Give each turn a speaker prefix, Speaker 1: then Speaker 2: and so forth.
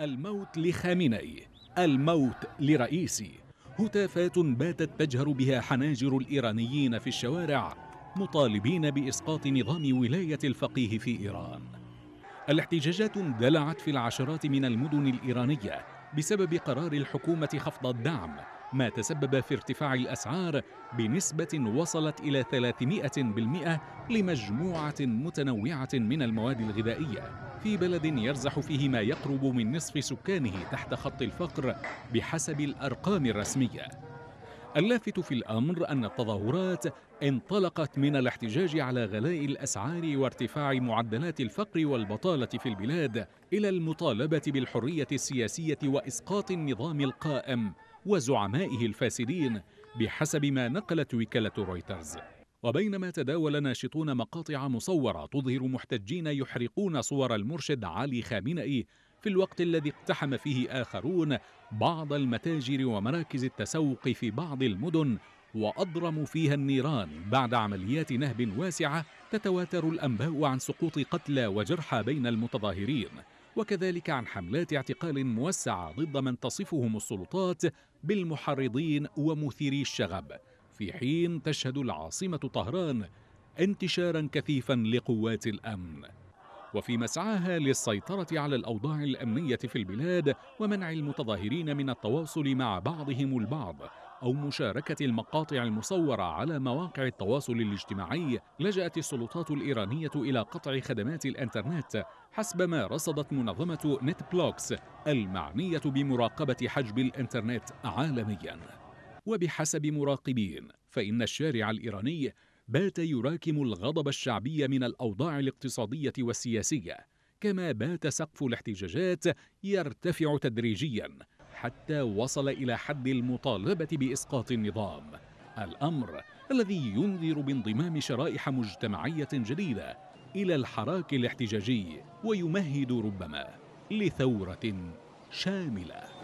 Speaker 1: الموت لخامنئي الموت لرئيسي هتافات باتت تجهر بها حناجر الإيرانيين في الشوارع مطالبين بإسقاط نظام ولاية الفقيه في إيران الاحتجاجات اندلعت في العشرات من المدن الإيرانية بسبب قرار الحكومة خفض الدعم ما تسبب في ارتفاع الأسعار بنسبة وصلت إلى 300% لمجموعة متنوعة من المواد الغذائية في بلد يرزح فيه ما يقرب من نصف سكانه تحت خط الفقر بحسب الأرقام الرسمية اللافت في الأمر أن التظاهرات انطلقت من الاحتجاج على غلاء الأسعار وارتفاع معدلات الفقر والبطالة في البلاد إلى المطالبة بالحرية السياسية وإسقاط النظام القائم وزعمائه الفاسدين بحسب ما نقلت وكالة رويترز وبينما تداول ناشطون مقاطع مصورة تظهر محتجين يحرقون صور المرشد علي خامنئي في الوقت الذي اقتحم فيه آخرون بعض المتاجر ومراكز التسوق في بعض المدن وأضرموا فيها النيران بعد عمليات نهب واسعة تتواتر الأنباء عن سقوط قتلى وجرحى بين المتظاهرين وكذلك عن حملات اعتقال موسعة ضد من تصفهم السلطات بالمحرضين ومثيري الشغب في حين تشهد العاصمة طهران انتشارا كثيفا لقوات الأمن وفي مسعاها للسيطرة على الأوضاع الأمنية في البلاد ومنع المتظاهرين من التواصل مع بعضهم البعض أو مشاركة المقاطع المصورة على مواقع التواصل الاجتماعي لجأت السلطات الإيرانية إلى قطع خدمات الإنترنت حسب ما رصدت منظمة نت بلوكس المعنية بمراقبة حجب الإنترنت عالمياً وبحسب مراقبين فإن الشارع الإيراني بات يراكم الغضب الشعبي من الأوضاع الاقتصادية والسياسية كما بات سقف الاحتجاجات يرتفع تدريجياً حتى وصل إلى حد المطالبة بإسقاط النظام الأمر الذي ينذر بانضمام شرائح مجتمعية جديدة إلى الحراك الاحتجاجي ويمهد ربما لثورة شامله